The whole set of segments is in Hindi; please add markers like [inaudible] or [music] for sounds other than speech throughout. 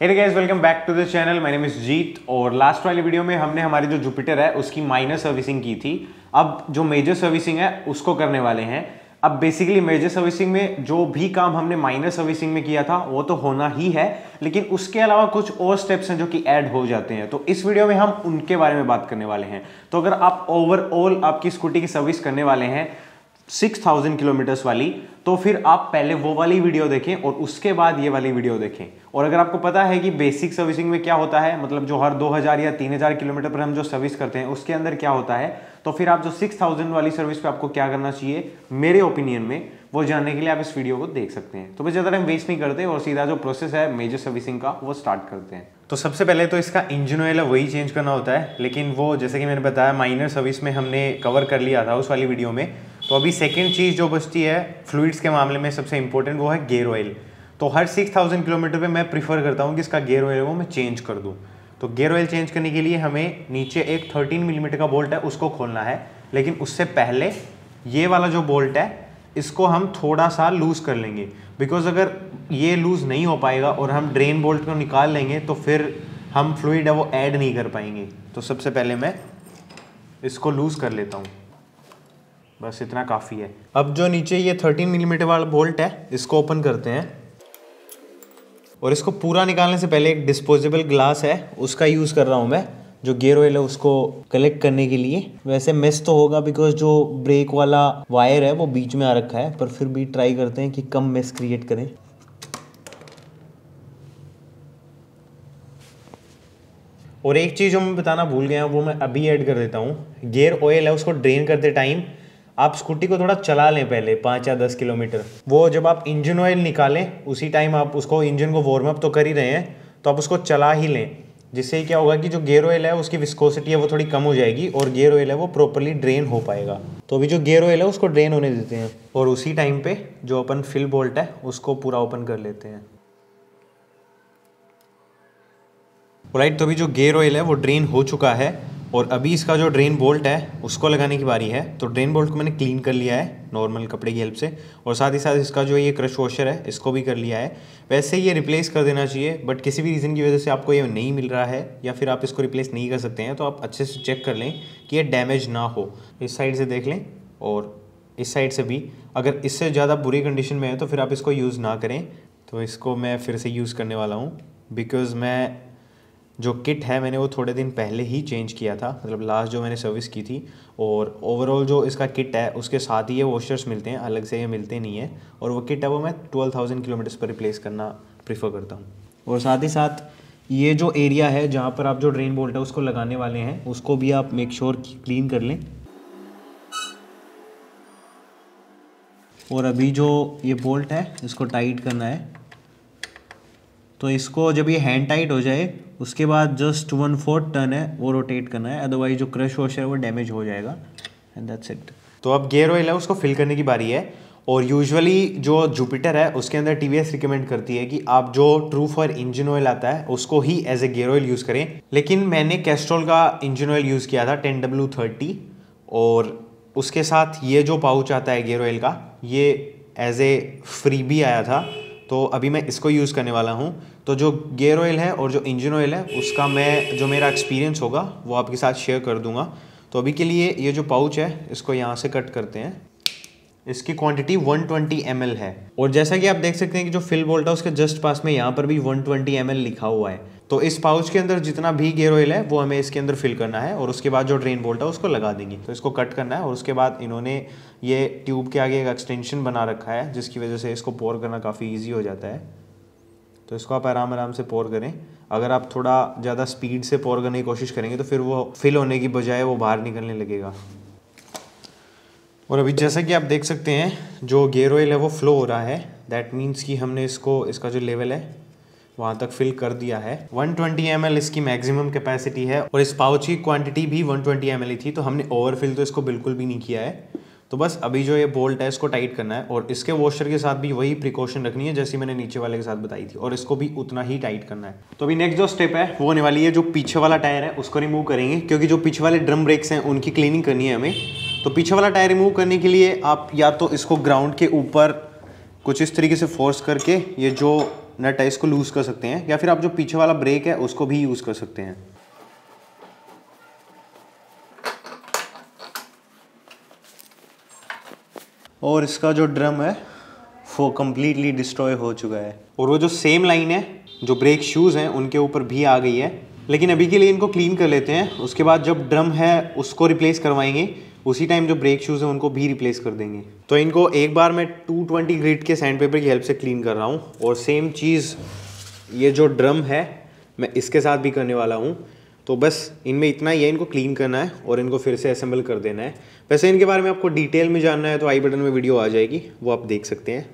Hey guys, welcome back to the channel मैंने मिस जीत और लास्ट वाली वीडियो में हमने हमारी जो जुपिटर है उसकी माइनर सर्विसिंग की थी अब जो मेजर सर्विसिंग है उसको करने वाले हैं अब बेसिकली मेजर सर्विसिंग में जो भी काम हमने माइनर सर्विसिंग में किया था वो तो होना ही है लेकिन उसके अलावा कुछ और स्टेप्स हैं जो कि ऐड हो जाते हैं तो इस वीडियो में हम उनके बारे में बात करने वाले हैं तो अगर आप ओवरऑल आपकी स्कूटी की सर्विस करने वाले हैं सिक्स थाउजेंड किलोमीटर्स वाली तो फिर आप पहले वो वाली वीडियो देखें और उसके बाद ये वाली वीडियो देखें और अगर आपको पता है कि बेसिक सर्विसिंग में क्या होता है मतलब जो हर 2000 या 3000 किलोमीटर पर हम जो सर्विस करते हैं उसके अंदर क्या होता है तो फिर आप जो 6000 वाली सर्विस पे आपको क्या करना चाहिए मेरे ओपिनियन में वो जानने के लिए आप इस वीडियो को देख सकते हैं तो बस ज़्यादा टाइम वेस्ट नहीं करते और सीधा जो प्रोसेस है मेजर सर्विसिंग का वो स्टार्ट करते हैं तो सबसे पहले तो इसका इंजन ऑयल वही चेंज करना होता है लेकिन वो जैसे कि मैंने बताया माइनर सर्विस में हमने कवर कर लिया था उस वाली वीडियो में तो अभी सेकेंड चीज़ जो बचती है फ्लूड्स के मामले में सबसे इंपॉर्टेंट वो है गेयर ऑयल तो हर सिक्स थाउजेंड किलोमीटर पे मैं प्रीफर करता हूँ कि इसका गेयर ऑयल वो मैं चेंज कर दूँ तो गेयर ऑयल चेंज करने के लिए हमें नीचे एक थर्टीन मिलीमीटर का बोल्ट है उसको खोलना है लेकिन उससे पहले ये वाला जो बोल्ट है इसको हम थोड़ा सा लूज़ कर लेंगे बिकॉज अगर ये लूज़ नहीं हो पाएगा और हम ड्रेन बोल्ट को निकाल लेंगे तो फिर हम फ्लूड है वो ऐड नहीं कर पाएंगे तो सबसे पहले मैं इसको लूज़ कर लेता हूँ बस इतना काफ़ी है अब जो नीचे ये 13 मिलीमीटर mm वाला बोल्ट है इसको ओपन करते हैं और इसको पूरा निकालने से पहले एक डिस्पोजेबल ग्लास है उसका यूज़ कर रहा हूँ मैं जो गेयर ऑयल है उसको कलेक्ट करने के लिए वैसे मिस तो होगा बिकॉज जो ब्रेक वाला वायर है वो बीच में आ रखा है पर फिर भी ट्राई करते हैं कि कम मिस क्रिएट करें और एक चीज़ जो मैं बताना भूल गया वो मैं अभी ऐड कर देता हूँ गेयर ऑयल है उसको ड्रेन करते टाइम आप स्कूटी को थोड़ा चला लें पहले पाँच या दस किलोमीटर वो जब आप इंजन ऑयल निकालें उसी टाइम आप उसको इंजन को वार्म अप तो कर ही रहे हैं तो आप उसको चला ही लें जिससे क्या होगा कि जो गेयर ऑयल है उसकी विस्कोसिटी है वो थोड़ी कम हो जाएगी और गेयर ऑयल है वो प्रॉपरली ड्रेन हो पाएगा तो अभी जो गेयर ऑयल है उसको ड्रेन होने देते हैं और उसी टाइम पे जो अपन फिल बोल्ट है उसको पूरा ओपन कर लेते हैं राइट तो अभी जो गेयर ऑयल है वो ड्रेन हो चुका है और अभी इसका जो ड्रेन बोल्ट है उसको लगाने की बारी है तो ड्रेन बोल्ट को मैंने क्लीन कर लिया है नॉर्मल कपड़े की हेल्प से और साथ ही साथ इसका जो ये क्रश वॉशर है इसको भी कर लिया है वैसे ये रिप्लेस कर देना चाहिए बट किसी भी रीज़न की वजह से आपको ये नहीं मिल रहा है या फिर आप इसको रिप्लेस नहीं कर सकते हैं तो आप अच्छे से चेक कर लें कि यह डैमेज ना हो इस साइड से देख लें और इस साइड से भी अगर इससे ज़्यादा बुरी कंडीशन में है तो फिर आप इसको यूज़ ना करें तो इसको मैं फिर से यूज़ करने वाला हूँ बिकॉज़ मैं जो किट है मैंने वो थोड़े दिन पहले ही चेंज किया था मतलब लास्ट जो मैंने सर्विस की थी और ओवरऑल जो इसका किट है उसके साथ ही ये वॉशर्स मिलते हैं अलग से ये मिलते नहीं है और वो किट है वो मैं ट्वेल्व थाउजेंड किलोमीटर्स पर रिप्लेस करना प्रीफर करता हूँ और साथ ही साथ ये जो एरिया है जहाँ पर आप जो ड्रेन बोल्ट है उसको लगाने वाले हैं उसको भी आप मेक श्योर क्लीन कर लें और अभी जो ये बोल्ट है इसको टाइट करना है तो इसको जब ये हैंड टाइट हो जाए उसके बाद जस्ट वन फोर्थ टर्न है वो रोटेट करना है अदरवाइज जो क्रश वॉशर है वो डैमेज हो जाएगा एंड दैट्स इट तो अब गेयर ऑयल है उसको फिल करने की बारी है और यूजुअली जो जुपिटर है उसके अंदर टी रिकमेंड करती है कि आप जो ट्रू फॉर इंजन ऑयल आता है उसको ही as a gear oil use करें लेकिन मैंने कैस्ट्रोल का इंजन ऑयल यूज़ किया था टेन डब्ल्यू थर्टी और उसके साथ ये जो पाउच आता है गेयर ऑयल का ये एज ए फ्री भी आया था तो अभी मैं इसको यूज़ करने वाला हूँ तो जो गेयर ऑयल है और जो इंजन ऑयल है उसका मैं जो मेरा एक्सपीरियंस होगा वो आपके साथ शेयर कर दूंगा तो अभी के लिए ये जो पाउच है इसको यहाँ से कट करते हैं इसकी क्वांटिटी 120 ट्वेंटी है और जैसा कि आप देख सकते हैं कि जो फिल बोल्ट है उसके जस्ट पास में यहाँ पर भी 120 ट्वेंटी लिखा हुआ है तो इस पाउच के अंदर जितना भी गेयर ऑयल है वो हमें इसके अंदर फिल करना है और उसके बाद जो ड्रेन बोल्ट है उसको लगा देंगे तो इसको कट करना है और उसके बाद इन्होंने ये ट्यूब के आगे एक एक्सटेंशन बना रखा है जिसकी वजह से इसको पोर करना काफ़ी ईजी हो जाता है तो इसको आप आराम आराम से पोर करें अगर आप थोड़ा ज़्यादा स्पीड से पोर करने की कोशिश करेंगे तो फिर वो फिल होने की बजाय वो बाहर निकलने लगेगा और अभी जैसा कि आप देख सकते हैं जो गेयर ऑयल है वो फ्लो हो रहा है दैट मीन्स कि हमने इसको इसका जो लेवल है वहाँ तक फिल कर दिया है 120 ट्वेंटी इसकी मैक्सिमम कैपेसिटी है और इस पाउच की क्वांटिटी भी 120 ट्वेंटी थी तो हमने ओवरफिल तो इसको बिल्कुल भी नहीं किया है तो बस अभी जो ये बोल्ट है इसको टाइट करना है और इसके वॉशर के साथ भी वही प्रिकॉशन रखनी है जैसी मैंने नीचे वाले के साथ बताई थी और इसको भी उतना ही टाइट करना है तो अभी नेक्स्ट जो स्टेप है वो होने वाली है जो पीछे वाला टायर है उसको रिमूव करेंगे क्योंकि जो पीछे वाले ड्रम ब्रेक्स हैं उनकी क्लीनिंग करनी है हमें तो पीछे वाला टायर रिमूव करने के लिए आप या तो इसको ग्राउंड के ऊपर कुछ इस तरीके से फोर्स करके ये जो नट है इसको लूज़ कर सकते हैं या फिर आप जो पीछे वाला ब्रेक है उसको भी यूज़ कर सकते हैं और इसका जो ड्रम है वो कम्प्लीटली डिस्ट्रॉय हो चुका है और वो जो सेम लाइन है जो ब्रेक शूज़ हैं उनके ऊपर भी आ गई है लेकिन अभी के लिए इनको क्लीन कर लेते हैं उसके बाद जब ड्रम है उसको रिप्लेस करवाएंगे उसी टाइम जो ब्रेक शूज़ हैं उनको भी रिप्लेस कर देंगे तो इनको एक बार मैं 220 ग्रिड के सैंड पेपर की हेल्प से क्लीन कर रहा हूँ और सेम चीज़ ये जो ड्रम है मैं इसके साथ भी करने वाला हूँ तो बस इनमें इतना ही है इनको क्लीन करना है और इनको फिर से असेंबल कर देना है वैसे इनके बारे में आपको डिटेल में जानना है तो आई बटन में वीडियो आ जाएगी वो आप देख सकते हैं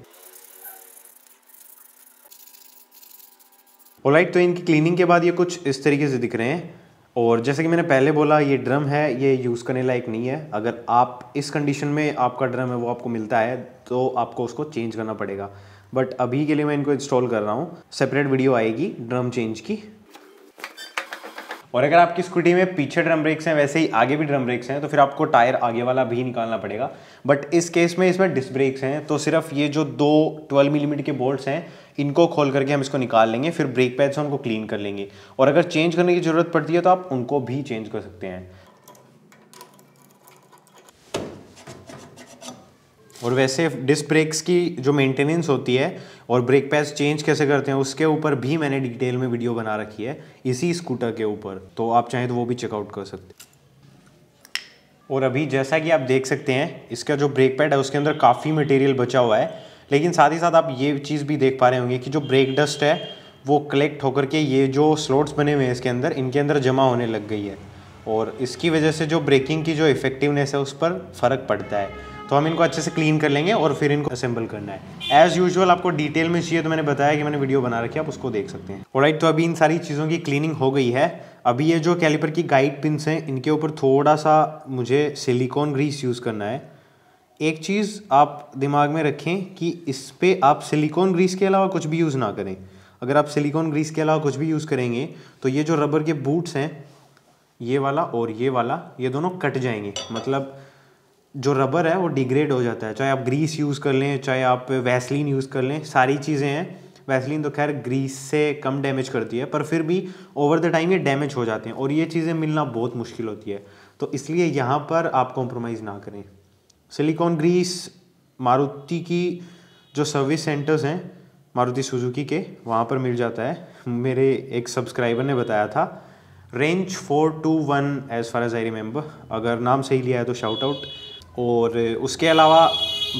और राइट तो इनकी क्लीनिंग के बाद ये कुछ इस तरीके से दिख रहे हैं और जैसे कि मैंने पहले बोला ये ड्रम है ये यूज़ करने लायक नहीं है अगर आप इस कंडीशन में आपका ड्रम है वो आपको मिलता है तो आपको उसको चेंज करना पड़ेगा बट अभी के लिए मैं इनको इंस्टॉल कर रहा हूँ सेपरेट वीडियो आएगी ड्रम चेंज की और अगर आपकी स्कूटी में पीछे ड्रम ब्रेक्स हैं वैसे ही आगे भी ड्रम ब्रेक्स हैं तो फिर आपको टायर आगे वाला भी निकालना पड़ेगा बट इस केस में इसमें डिस्क ब्रेक्स हैं तो सिर्फ ये जो दो 12 मिलीमीटर mm के बोल्ट्स हैं इनको खोल करके हम इसको निकाल लेंगे फिर ब्रेक पैड से उनको क्लीन कर लेंगे और अगर चेंज करने की ज़रूरत पड़ती है तो आप उनको भी चेंज कर सकते हैं और वैसे डिस्क ब्रेक्स की जो मेंटेनेंस होती है और ब्रेक पैच चेंज कैसे करते हैं उसके ऊपर भी मैंने डिटेल में वीडियो बना रखी है इसी स्कूटर के ऊपर तो आप चाहें तो वो भी चेकआउट कर सकते हैं और अभी जैसा कि आप देख सकते हैं इसका जो ब्रेक पैड है उसके अंदर काफ़ी मटेरियल बचा हुआ है लेकिन साथ ही साथ आप ये चीज़ भी देख पा रहे होंगे कि जो ब्रेक डस्ट है वो कलेक्ट होकर के ये जो स्लोट्स बने हुए हैं इसके अंदर इनके अंदर जमा होने लग गई है और इसकी वजह से जो ब्रेकिंग की जो इफ़ेक्टिवनेस है उस पर फ़र्क पड़ता है तो हम इनको अच्छे से क्लीन कर लेंगे और फिर इनको असेंबल करना है एज़ यूजल आपको डिटेल में चाहिए तो मैंने बताया कि मैंने वीडियो बना रखी है आप उसको देख सकते हैं राइट तो अभी इन सारी चीज़ों की क्लीनिंग हो गई है अभी ये जो कैलिपर की गाइड पिंस हैं इनके ऊपर थोड़ा सा मुझे सिलिकॉन ग्रीस यूज़ करना है एक चीज़ आप दिमाग में रखें कि इस पर आप सिलिकॉन ग्रीस के अलावा कुछ भी यूज़ ना करें अगर आप सिलिकॉन ग्रीस के अलावा कुछ भी यूज़ करेंगे तो ये जो रबर के बूट्स हैं ये वाला और ये वाला ये दोनों कट जाएंगे मतलब जो रबर है वो डिग्रेड हो जाता है चाहे आप ग्रीस यूज़ कर लें चाहे आप वैसलिन यूज़ कर लें सारी चीज़ें हैं वैसलिन तो खैर ग्रीस से कम डैमेज करती है पर फिर भी ओवर द टाइम ये डैमेज हो जाते हैं और ये चीज़ें मिलना बहुत मुश्किल होती है तो इसलिए यहाँ पर आप कॉम्प्रोमाइज़ ना करें सिलिकॉन ग्रीस मारुति की जो सर्विस सेंटर्स हैं मारुति सुजुकी के वहाँ पर मिल जाता है मेरे एक सब्सक्राइबर ने बताया था range four two one as far as I remember अगर नाम सही लिया है तो शाउट आउट और उसके अलावा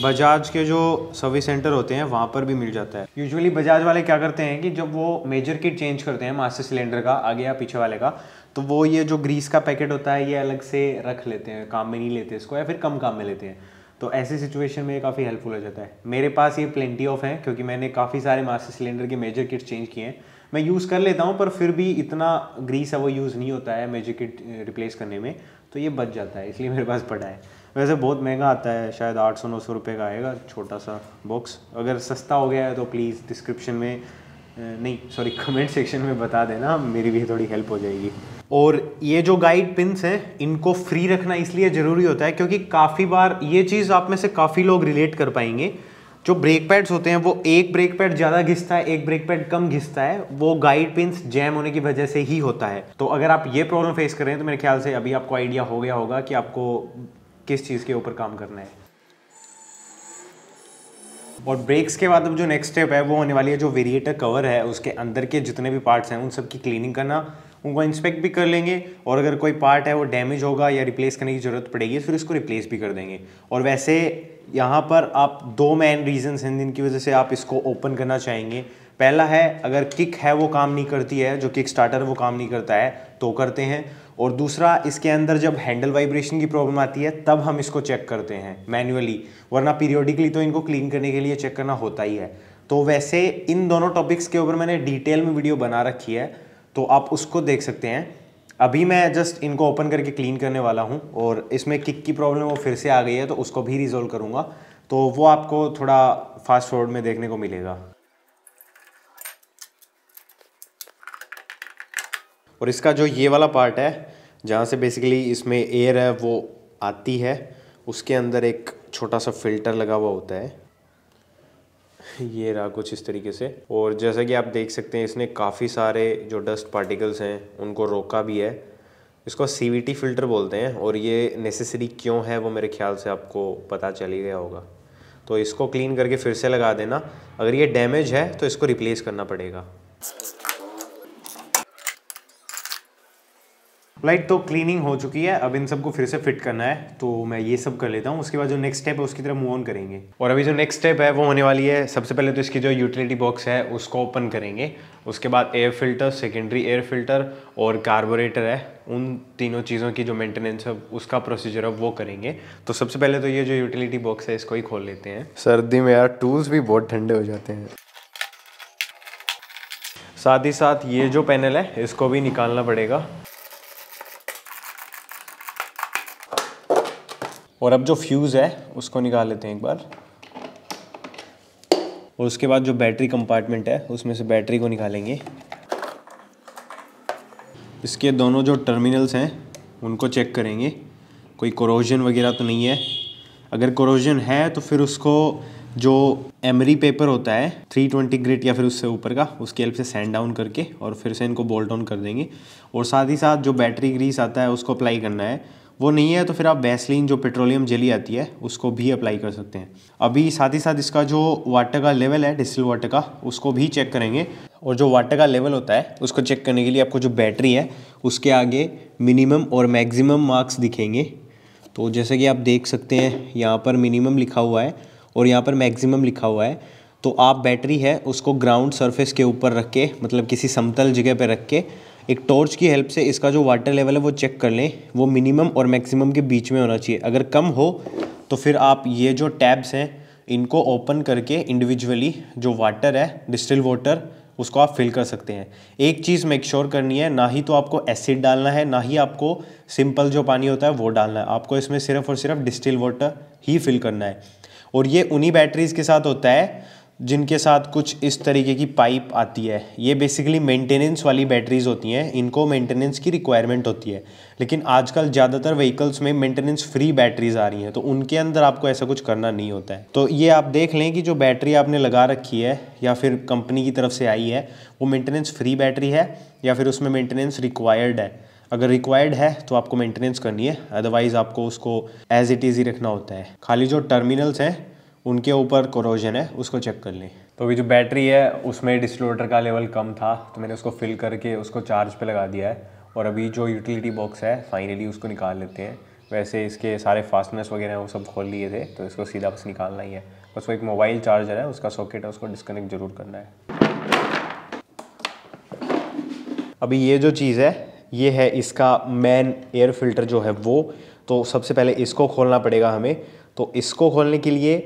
बजाज के जो सर्विस सेंटर होते हैं वहाँ पर भी मिल जाता है यूजुअली बजाज वाले क्या करते हैं कि जब वो मेजर किट चेंज करते हैं मास्टर सिलेंडर का आगे या पीछे वाले का तो वो ये जो ग्रीस का पैकेट होता है ये अलग से रख लेते हैं काम में नहीं लेते इसको या फिर कम काम में लेते हैं तो ऐसी सिचुएशन में ये काफ़ी हेल्पफुल हो जाता है मेरे पास ये प्लेंटी ऑफ हैं क्योंकि मैंने काफ़ी सारे मास्टर सिलेंडर के मेजर किट चेंज किए हैं मैं यूज़ कर लेता हूँ पर फिर भी इतना ग्रीस है वो यूज़ नहीं होता है मेजर किट रिप्लेस करने में तो ये बच जाता है इसलिए मेरे पास पड़ा है वैसे बहुत महंगा आता है शायद आठ सौ नौ सौ रुपये का आएगा छोटा सा बॉक्स अगर सस्ता हो गया है तो प्लीज़ डिस्क्रिप्शन में नहीं सॉरी कमेंट सेक्शन में बता देना मेरी भी थोड़ी हेल्प हो जाएगी और ये जो गाइड पिंस है इनको फ्री रखना इसलिए ज़रूरी होता है क्योंकि काफ़ी बार ये चीज़ आप में से काफ़ी लोग रिलेट कर पाएंगे जो ब्रेक पैड्स होते हैं वो एक ब्रेक पैड ज़्यादा घिसता है एक ब्रेक पैड कम घिसता है वो गाइड पिंस जैम होने की वजह से ही होता है तो अगर आप ये प्रॉब्लम फेस कर रहे हैं तो मेरे ख्याल से अभी आपको आइडिया हो गया होगा कि आपको किस चीज़ के ऊपर काम करना है और ब्रेक्स के बाद अब जो नेक्स्ट स्टेप है वो होने वाली है जो वेरिएटर कवर है उसके अंदर के जितने भी पार्ट्स हैं उन सब की क्लीनिंग करना उनको इंस्पेक्ट भी कर लेंगे और अगर कोई पार्ट है वो डैमेज होगा या रिप्लेस करने की ज़रूरत पड़ेगी फिर उसको रिप्लेस भी कर देंगे और वैसे यहाँ पर आप दो मेन रीजन हैं जिनकी वजह से आप इसको ओपन करना चाहेंगे पहला है अगर किक है वो काम नहीं करती है जो किक स्टार्टर वो काम नहीं करता है तो करते हैं और दूसरा इसके अंदर जब हैंडल वाइब्रेशन की प्रॉब्लम आती है तब हम इसको चेक करते हैं मैन्युअली वरना पीरियोडिकली तो इनको क्लीन करने के लिए चेक करना होता ही है तो वैसे इन दोनों टॉपिक्स के ऊपर मैंने डिटेल में वीडियो बना रखी है तो आप उसको देख सकते हैं अभी मैं जस्ट इनको ओपन करके क्लीन करने वाला हूँ और इसमें किक की प्रॉब्लम वो फिर से आ गई है तो उसको भी रिजोल्व करूँगा तो वो आपको थोड़ा फास्ट फॉरवर्ड में देखने को मिलेगा और इसका जो ये वाला पार्ट है जहाँ से बेसिकली इसमें एयर है वो आती है उसके अंदर एक छोटा सा फिल्टर लगा हुआ होता है ये रहा कुछ इस तरीके से और जैसा कि आप देख सकते हैं इसने काफ़ी सारे जो डस्ट पार्टिकल्स हैं उनको रोका भी है इसको सी फ़िल्टर बोलते हैं और ये नेसेसरी क्यों है वो मेरे ख्याल से आपको पता चल ही गया होगा तो इसको क्लीन करके फिर से लगा देना अगर ये डैमेज है तो इसको रिप्लेस करना पड़ेगा लाइट तो क्लीनिंग हो चुकी है अब इन सबको फिर से फिट करना है तो मैं ये सब कर लेता हूँ उसके बाद जो नेक्स्ट स्टेप है उसकी तरफ मूव ऑन करेंगे और अभी जो नेक्स्ट स्टेप है वो होने वाली है सबसे पहले तो इसकी जो यूटिलिटी बॉक्स है उसको ओपन करेंगे उसके बाद air filter secondary air filter और कार्बोरेटर है उन तीनों चीज़ों की जो मेंटेनेंस है उसका प्रोसीजर है वो करेंगे तो सबसे पहले तो ये जो यूटिलिटी बॉक्स है इसको ही खोल लेते हैं सर्दी में यार टूल्स भी बहुत ठंडे हो जाते हैं साथ ही साथ ये जो पैनल है इसको भी निकालना पड़ेगा और अब जो फ्यूज़ है उसको निकाल लेते हैं एक बार और उसके बाद जो बैटरी कंपार्टमेंट है उसमें से बैटरी को निकालेंगे इसके दोनों जो टर्मिनल्स हैं उनको चेक करेंगे कोई कोरोजन वगैरह तो नहीं है अगर कोरोजन है तो फिर उसको जो एमरी पेपर होता है 320 ग्रेड या फिर उससे ऊपर का उसकी हेल्प से सैंड डाउन करके और फिर से इनको बोल्ट ऑन कर देंगे और साथ ही साथ जो बैटरी ग्रीस आता है उसको अप्लाई करना है वो नहीं है तो फिर आप वैसलिन जो पेट्रोलियम जेली आती है उसको भी अप्लाई कर सकते हैं अभी साथ ही साथ इसका जो वाटर का लेवल है डिस्टिल वाटर का उसको भी चेक करेंगे और जो वाटर का लेवल होता है उसको चेक करने के लिए आपको जो बैटरी है उसके आगे मिनिमम और मैक्सिमम मार्क्स दिखेंगे तो जैसे कि आप देख सकते हैं यहाँ पर मिनिमम लिखा हुआ है और यहाँ पर मैक्सिमम लिखा हुआ है तो आप बैटरी है उसको ग्राउंड सरफेस के ऊपर रख के मतलब किसी समतल जगह पर रख के एक टॉर्च की हेल्प से इसका जो वाटर लेवल है वो चेक कर लें वो मिनिमम और मैक्सिमम के बीच में होना चाहिए अगर कम हो तो फिर आप ये जो टैब्स हैं इनको ओपन करके इंडिविजुअली जो वाटर है डिस्टिल वाटर उसको आप फिल कर सकते हैं एक चीज़ मेक श्योर करनी है ना ही तो आपको एसिड डालना है ना ही आपको सिंपल जो पानी होता है वो डालना है आपको इसमें सिर्फ और सिर्फ डिस्टिल वाटर ही फिल करना है और ये उन्हीं बैटरीज़ के साथ होता है जिनके साथ कुछ इस तरीके की पाइप आती है ये बेसिकली मेंटेनेंस वाली बैटरीज होती हैं इनको मेंटेनेंस की रिक्वायरमेंट होती है लेकिन आजकल ज़्यादातर व्हीकल्स में मेंटेनेंस फ्री बैटरीज आ रही हैं तो उनके अंदर आपको ऐसा कुछ करना नहीं होता है तो ये आप देख लें कि जो बैटरी आपने लगा रखी है या फिर कंपनी की तरफ से आई है वो मेंटेनेंस फ्री बैटरी है या फिर उसमें मेंटेनेंस रिक्वायर्ड है अगर रिक्वायर्ड है तो आपको मेंटेनेंस करनी है अदरवाइज़ आपको उसको एज इट इज़ ही रखना होता है खाली जो टर्मिनल्स हैं उनके ऊपर कोरोजन है उसको चेक कर लें तो अभी जो बैटरी है उसमें डिस्ट्रोटर का लेवल कम था तो मैंने उसको फिल करके उसको चार्ज पे लगा दिया है और अभी जो यूटिलिटी बॉक्स है फाइनली उसको निकाल लेते हैं वैसे इसके सारे फास्टनेस वगैरह वो सब खोल लिए थे तो इसको सीधा बस निकालना ही है बस वो एक मोबाइल चार्जर है उसका सॉकेट है उसको डिस्कनेक्ट जरूर करना है अभी ये जो चीज़ है ये है इसका मेन एयर फिल्टर जो है वो तो सबसे पहले इसको खोलना पड़ेगा हमें तो इसको खोलने के लिए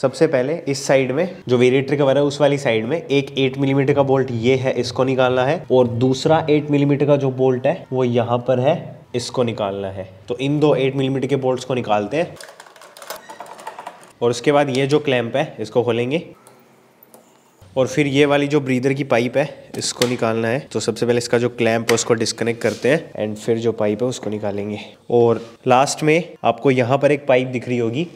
सबसे पहले इस साइड में जो वेरिएटर कवर है उस वाली साइड में एक 8 मिलीमीटर का बोल्ट ये है इसको निकालना है और दूसरा 8 मिलीमीटर का जो बोल्ट है वो यहाँ पर है इसको निकालना है तो इन दो 8 मिलीमीटर के बोल्ट्स को निकालते हैं और उसके बाद ये जो क्लैम्प है इसको खोलेंगे और फिर ये वाली जो ब्रीदर की पाइप है इसको निकालना है तो सबसे पहले इसका जो क्लैम्प है उसको डिस्कनेक्ट करते हैं एंड फिर जो पाइप है उसको निकालेंगे और लास्ट में आपको यहाँ पर एक पाइप दिख रही होगी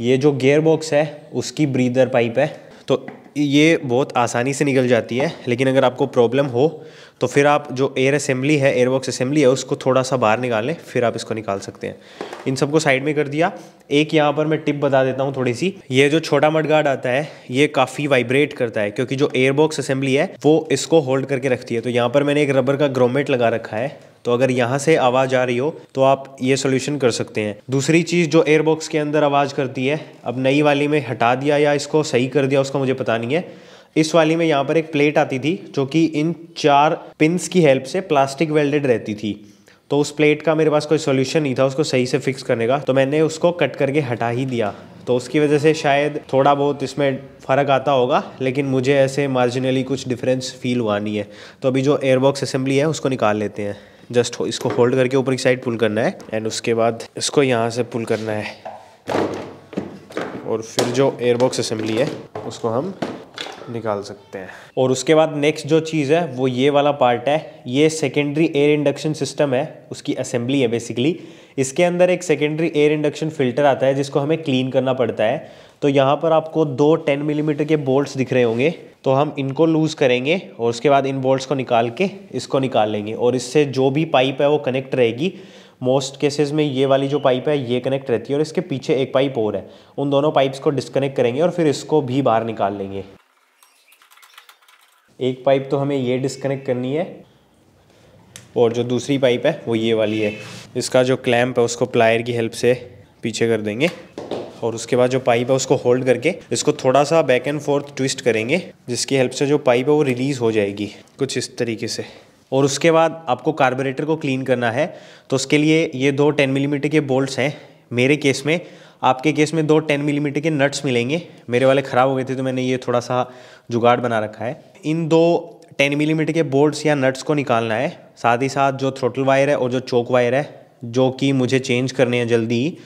ये जो गेयर बॉक्स है उसकी ब्रीदर पाइप है तो ये बहुत आसानी से निकल जाती है लेकिन अगर आपको प्रॉब्लम हो तो फिर आप जो एयर असेंबली है एयर बॉक्स असेंबली है उसको थोड़ा सा बाहर निकालें फिर आप इसको निकाल सकते हैं इन सबको साइड में कर दिया एक यहाँ पर मैं टिप बता देता हूँ थोड़ी सी ये जो छोटा मडगार्ड आता है ये काफ़ी वाइब्रेट करता है क्योंकि जो एयर बॉक्स असेंबली है वो इसको होल्ड करके रखती है तो यहाँ पर मैंने एक रबर का ग्रोमेट लगा रखा है तो अगर यहाँ से आवाज़ आ रही हो तो आप ये सोल्यूशन कर सकते हैं दूसरी चीज़ जो एयरबॉक्स के अंदर आवाज़ करती है अब नई वाली में हटा दिया या इसको सही कर दिया उसका मुझे पता नहीं है इस वाली में यहाँ पर एक प्लेट आती थी जो कि इन चार पिंस की हेल्प से प्लास्टिक वेल्डेड रहती थी तो उस प्लेट का मेरे पास कोई सोल्यूशन नहीं था उसको सही से फिक्स करने का तो मैंने उसको कट करके हटा ही दिया तो उसकी वजह से शायद थोड़ा बहुत इसमें फ़र्क आता होगा लेकिन मुझे ऐसे मार्जिनली कुछ डिफरेंस फील हुआ नहीं है तो अभी जो एयरबॉक्स असेंबली है उसको निकाल लेते हैं जस्ट इसको होल्ड करके ऊपर की साइड पुल करना है एंड उसके बाद इसको यहाँ से पुल करना है और फिर जो एयरबॉक्स असेंबली है उसको हम निकाल सकते हैं और उसके बाद नेक्स्ट जो चीज़ है वो ये वाला पार्ट है ये सेकेंडरी एयर इंडक्शन सिस्टम है उसकी असेंबली है बेसिकली इसके अंदर एक सेकेंडरी एयर इंडक्शन फिल्टर आता है जिसको हमें क्लीन करना पड़ता है तो यहाँ पर आपको दो टेन मिलीमीटर के बोल्ट्स दिख रहे होंगे तो हम इनको लूज़ करेंगे और उसके बाद इन बोल्ट्स को निकाल के इसको निकाल लेंगे और इससे जो भी पाइप है वो कनेक्ट रहेगी मोस्ट केसेस में ये वाली जो पाइप है ये कनेक्ट रहती है और इसके पीछे एक पाइप और है उन दोनों पाइप्स को डिस्कनेक्ट करेंगे और फिर इसको भी बाहर निकाल लेंगे एक पाइप तो हमें ये डिस्कनेक्ट करनी है और जो दूसरी पाइप है वो ये वाली है इसका जो क्लैम्प है उसको प्लायर की हेल्प से पीछे कर देंगे और उसके बाद जो पाइप है उसको होल्ड करके इसको थोड़ा सा बैक एंड फोर्थ ट्विस्ट करेंगे जिसकी हेल्प से जो पाइप है वो रिलीज़ हो जाएगी कुछ इस तरीके से और उसके बाद आपको कार्बोरेटर को क्लीन करना है तो उसके लिए ये दो टेन मिलीमीटर के बोल्ट्स हैं मेरे केस में आपके केस में दो टेन मिलीमीटर के नट्स मिलेंगे मेरे वाले ख़राब हो गए थे तो मैंने ये थोड़ा सा जुगाड़ बना रखा है इन दो टेन मिलीमीटर के बोल्ट्स या नट्स को निकालना है साथ ही साथ जो थ्रोटल वायर है और जो चौक वायर है जो कि मुझे चेंज करने हैं जल्दी ही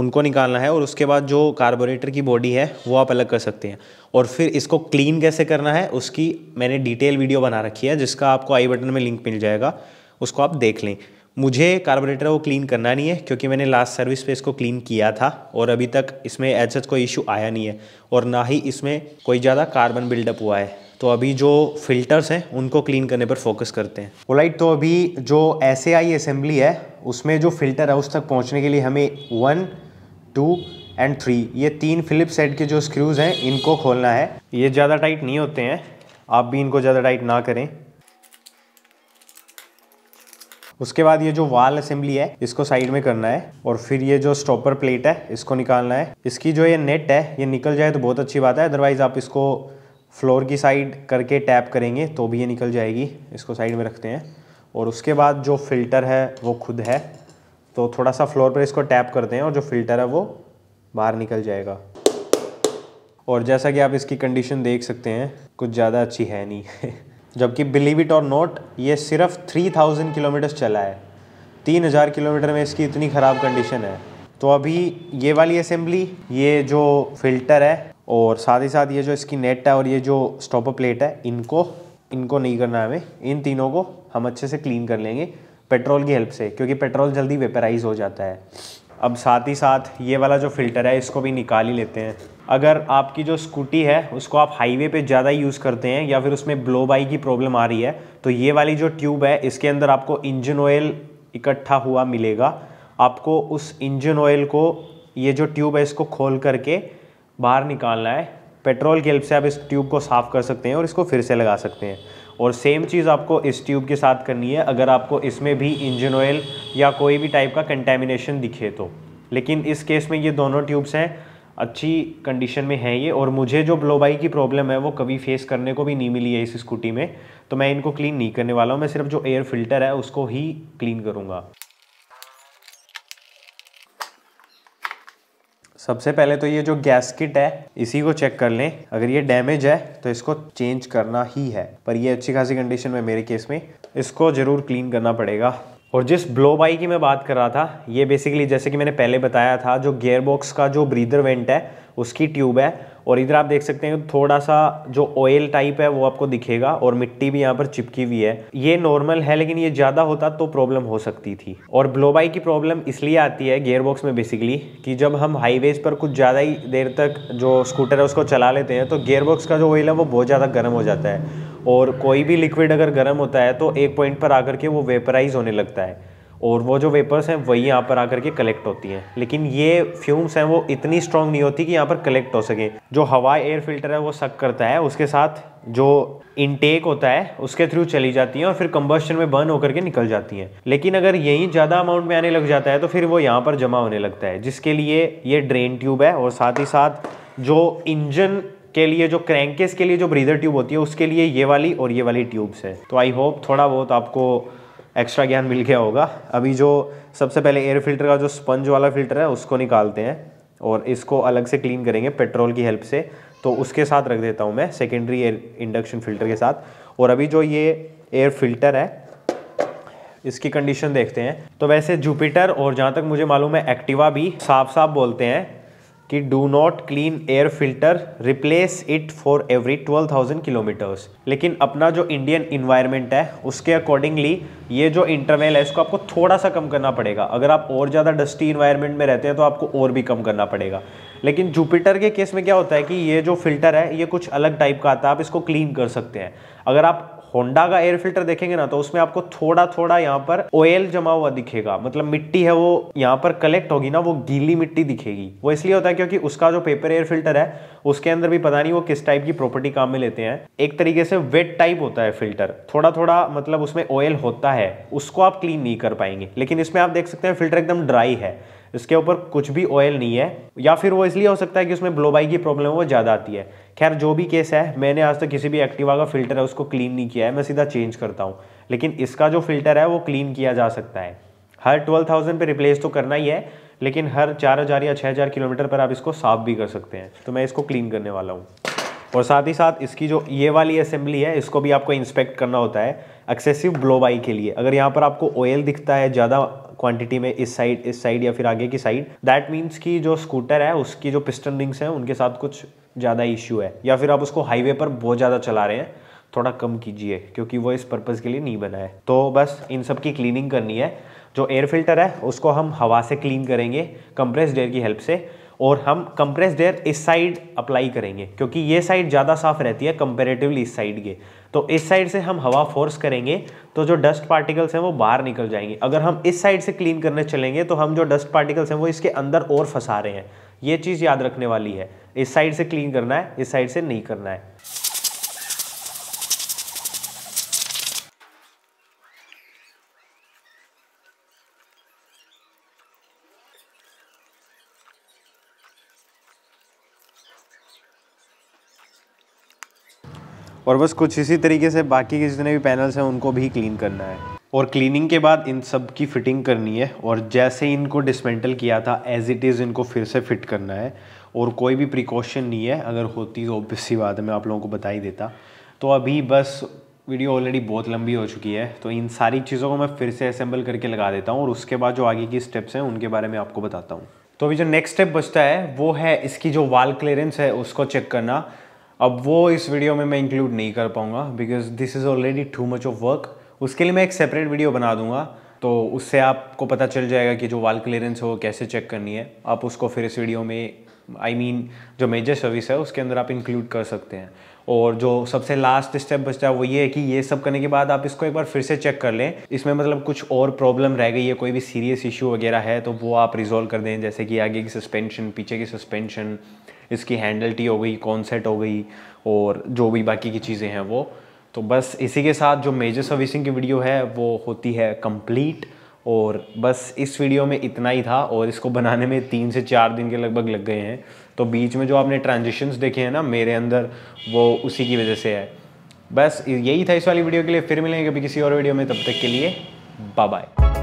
उनको निकालना है और उसके बाद जो कार्बोरेटर की बॉडी है वो आप अलग कर सकते हैं और फिर इसको क्लीन कैसे करना है उसकी मैंने डिटेल वीडियो बना रखी है जिसका आपको आई बटन में लिंक मिल जाएगा उसको आप देख लें मुझे कार्बोरेटर को क्लीन करना नहीं है क्योंकि मैंने लास्ट सर्विस पे इसको क्लीन किया था और अभी तक इसमें एज सच कोई इशू आया नहीं है और ना ही इसमें कोई ज़्यादा कार्बन बिल्डअप हुआ है तो अभी जो फिल्टर्स हैं उनको क्लीन करने पर फोकस करते हैं ओलाइट तो अभी जो एस असेंबली है उसमें जो फ़िल्टर है उस तक पहुंचने के लिए हमें वन टू एंड थ्री ये तीन फिलिप सेट के जो स्क्रूज़ हैं इनको खोलना है ये ज़्यादा टाइट नहीं होते हैं आप भी इनको ज़्यादा टाइट ना करें उसके बाद ये जो वाल असेंबली है इसको साइड में करना है और फिर ये जो स्टॉपर प्लेट है इसको निकालना है इसकी जो ये नेट है ये निकल जाए तो बहुत अच्छी बात है अदरवाइज़ आप इसको फ्लोर की साइड करके टैप करेंगे तो भी ये निकल जाएगी इसको साइड में रखते हैं और उसके बाद जो फिल्टर है वो खुद है तो थोड़ा सा फ्लोर पर इसको टैप करते हैं और जो फिल्टर है वो बाहर निकल जाएगा और जैसा कि आप इसकी कंडीशन देख सकते हैं कुछ ज़्यादा अच्छी है नहीं [laughs] जबकि बिलीव इट और नोट ये सिर्फ 3000 किलोमीटर चला है 3000 किलोमीटर में इसकी इतनी ख़राब कंडीशन है तो अभी ये वाली असेंबली ये जो फिल्टर है और साथ ही साथ ये जो इसकी नेट है और ये जो स्टॉपर प्लेट है इनको इनको नहीं करना है हमें इन तीनों को हम अच्छे से क्लीन कर लेंगे पेट्रोल की हेल्प से क्योंकि पेट्रोल जल्दी वेपराइज हो जाता है अब साथ ही साथ ये वाला जो फिल्टर है इसको भी निकाल ही लेते हैं अगर आपकी जो स्कूटी है उसको आप हाईवे पे ज़्यादा यूज़ करते हैं या फिर उसमें ब्लो बाई की प्रॉब्लम आ रही है तो ये वाली जो ट्यूब है इसके अंदर आपको इंजन ऑयल इकट्ठा हुआ मिलेगा आपको उस इंजन ऑयल को ये जो ट्यूब है इसको खोल करके बाहर निकालना है पेट्रोल की हेल्प से आप इस ट्यूब को साफ़ कर सकते हैं और इसको फिर से लगा सकते हैं और सेम चीज़ आपको इस ट्यूब के साथ करनी है अगर आपको इसमें भी इंजन ऑयल या कोई भी टाइप का कंटेमिनेशन दिखे तो लेकिन इस केस में ये दोनों ट्यूब्स हैं अच्छी कंडीशन में है ये और मुझे जो ब्लोबाई की प्रॉब्लम है वो कभी फेस करने को भी नहीं मिली है इस स्कूटी में तो मैं इनको क्लीन नहीं करने वाला हूँ मैं सिर्फ जो एयर फिल्टर है उसको ही क्लीन करूँगा सबसे पहले तो ये जो गैसकिट है इसी को चेक कर लें अगर ये डैमेज है तो इसको चेंज करना ही है पर ये अच्छी खासी कंडीशन में मेरे केस में इसको ज़रूर क्लीन करना पड़ेगा और जिस ब्लो बाई की मैं बात कर रहा था ये बेसिकली जैसे कि मैंने पहले बताया था जो गेयर बॉक्स का जो ब्रीदर वेंट है उसकी ट्यूब है और इधर आप देख सकते हैं थोड़ा सा जो ऑयल टाइप है वो आपको दिखेगा और मिट्टी भी यहाँ पर चिपकी हुई है ये नॉर्मल है लेकिन ये ज़्यादा होता तो प्रॉब्लम हो सकती थी और ब्लोबाई की प्रॉब्लम इसलिए आती है गेयरबॉक्स में बेसिकली कि जब हम हाईवेज पर कुछ ज़्यादा ही देर तक जो स्कूटर है उसको चला लेते हैं तो गेयरबॉक्स का जो ऑयल है वो बहुत ज़्यादा गर्म हो जाता है और कोई भी लिक्विड अगर गर्म होता है तो एक पॉइंट पर आकर के वो वेपराइज होने लगता है और वो जो वेपर्स हैं वही यहाँ पर आकर के कलेक्ट होती हैं लेकिन ये फ्यूम्स हैं वो इतनी स्ट्रॉन्ग नहीं होती कि यहाँ पर कलेक्ट हो सके जो हवा एयर फिल्टर है वो सक करता है उसके साथ जो इनटेक होता है उसके थ्रू चली जाती हैं और फिर कम्बस्टन में बर्न होकर के निकल जाती हैं लेकिन अगर यहीं ज़्यादा अमाउंट में आने लग जाता है तो फिर वो यहाँ पर जमा होने लगता है जिसके लिए ये ड्रेन ट्यूब है और साथ ही साथ जो इंजन के लिए जो क्रैंकेस के लिए जो ब्रीदर ट्यूब होती है उसके लिए ये वाली और ये वाली ट्यूब्स है तो आई होप थोड़ा बहुत आपको एक्स्ट्रा ज्ञान मिल गया होगा अभी जो सबसे पहले एयर फिल्टर का जो स्पंज वाला फिल्टर है उसको निकालते हैं और इसको अलग से क्लीन करेंगे पेट्रोल की हेल्प से तो उसके साथ रख देता हूँ मैं सेकेंडरी एयर इंडक्शन फिल्टर के साथ और अभी जो ये एयर फिल्टर है इसकी कंडीशन देखते हैं तो वैसे जुपिटर और जहाँ तक मुझे मालूम है एक्टिवा भी साफ साफ बोलते हैं कि do not clean air filter replace it for every twelve thousand kilometres लेकिन अपना जो इंडियन इन्वायरमेंट है उसके अकॉर्डिंगली ये जो इंटरवेल है इसको आपको थोड़ा सा कम करना पड़ेगा अगर आप और ज़्यादा डस्टी इन्वायरमेंट में रहते हैं तो आपको और भी कम करना पड़ेगा लेकिन जुपिटर के केस में क्या होता है कि ये जो फिल्टर है ये कुछ अलग टाइप का आता है आप इसको क्लीन कर सकते हैं अगर आप होंडा का एयर फिल्टर देखेंगे ना तो उसमें आपको थोड़ा थोड़ा यहाँ पर ऑयल जमा हुआ दिखेगा मतलब मिट्टी है वो यहाँ पर कलेक्ट होगी ना वो गीली मिट्टी दिखेगी वो इसलिए होता है क्योंकि उसका जो पेपर एयर फिल्टर है उसके अंदर भी पता नहीं वो किस टाइप की प्रॉपर्टी काम में लेते हैं एक तरीके से वेट टाइप होता है फिल्टर थोड़ा थोड़ा मतलब उसमें ऑयल होता है उसको आप क्लीन नहीं कर पाएंगे लेकिन इसमें आप देख सकते हैं फिल्टर एकदम ड्राई है इसके ऊपर कुछ भी ऑयल नहीं है या फिर वो इसलिए हो सकता है कि उसमें ब्लोबाई की प्रॉब्लम वो ज़्यादा आती है खैर जो भी केस है मैंने आज तक तो किसी भी एक्टिवा का फिल्टर है उसको क्लीन नहीं किया है मैं सीधा चेंज करता हूँ लेकिन इसका जो फिल्टर है वो क्लीन किया जा सकता है हर ट्वेल्व थाउजेंड पर रिप्लेस तो करना ही है लेकिन हर चार हज़ार या छः हज़ार किलोमीटर पर आप इसको साफ भी कर सकते हैं तो मैं इसको क्लीन करने वाला हूँ और साथ ही साथ इसकी जो ये वाली असेंबली है इसको भी आपको इंस्पेक्ट करना होता है एक्सेसिव ब्लोबाई के लिए अगर यहाँ पर आपको ऑयल दिखता है ज़्यादा क्वांटिटी में इस साइड इस साइड या फिर आगे की साइड दैट मीन्स कि जो स्कूटर है उसकी जो पिस्टन रिंग्स हैं उनके साथ कुछ ज़्यादा इश्यू है या फिर आप उसको हाईवे पर बहुत ज़्यादा चला रहे हैं थोड़ा कम कीजिए क्योंकि वो इस पर्पज़ के लिए नहीं बना है तो बस इन सब की क्लीनिंग करनी है जो एयर फिल्टर है उसको हम हवा से क्लीन करेंगे कंप्रेस्ड एयर की हेल्प से और हम कंप्रेस्ड एयर इस साइड अप्लाई करेंगे क्योंकि ये साइड ज़्यादा साफ रहती है कंपेरेटिवली इस साइड के तो इस साइड से हम हवा फोर्स करेंगे तो जो डस्ट पार्टिकल्स हैं वो बाहर निकल जाएंगे अगर हम इस साइड से क्लीन करने चलेंगे तो हम जो डस्ट पार्टिकल्स हैं वो इसके अंदर और फंसा रहे हैं ये चीज़ याद रखने वाली है इस साइड से क्लीन करना है इस साइड से नहीं करना है और बस कुछ इसी तरीके से बाकी के जितने भी पैनल्स हैं उनको भी क्लीन करना है और क्लीनिंग के बाद इन सब की फिटिंग करनी है और जैसे इनको डिसमेंटल किया था एज इट इज़ इनको फिर से फिट करना है और कोई भी प्रिकॉशन नहीं है अगर होती तो ऑब्वियस सी बात है मैं आप लोगों को बता ही देता तो अभी बस वीडियो ऑलरेडी बहुत लंबी हो चुकी है तो इन सारी चीज़ों को मैं फिर से असेंबल करके लगा देता हूँ और उसके बाद जो आगे की स्टेप्स हैं उनके बारे में आपको बताता हूँ तो अभी जो नेक्स्ट स्टेप बचता है वो है इसकी जो वाल क्लियरेंस है उसको चेक करना अब वो इस वीडियो में मैं इंक्लूड नहीं कर पाऊंगा because this is already too much of work उसके लिए मैं एक सेपरेट वीडियो बना दूंगा तो उससे आपको पता चल जाएगा कि जो वाल क्लियरेंस हो कैसे चेक करनी है आप उसको फिर इस वीडियो में आई I मीन mean, जो मेजर सर्विस है उसके अंदर आप इंक्लूड कर सकते हैं और जो सबसे लास्ट स्टेप बचता है वो ये है कि ये सब करने के बाद आप इसको एक बार फिर से चेक कर लें इसमें मतलब कुछ और प्रॉब्लम रह गई है कोई भी सीरियस इशू वगैरह है तो वो आप रिजोल्व कर दें जैसे कि आगे की सस्पेंशन पीछे की सस्पेंशन इसकी हैंडल टी हो गई कॉन्सेट हो गई और जो भी बाकी की चीज़ें हैं वो तो बस इसी के साथ जो मेजर सर्विसिंग की वीडियो है वो होती है कंप्लीट और बस इस वीडियो में इतना ही था और इसको बनाने में तीन से चार दिन के लगभग लग गए हैं तो बीच में जो आपने ट्रांजिशंस देखे हैं ना मेरे अंदर वो उसी की वजह से है बस यही था इस वाली वीडियो के लिए फिर मिलेंगे कभी किसी और वीडियो में तब तक के लिए बाय बाय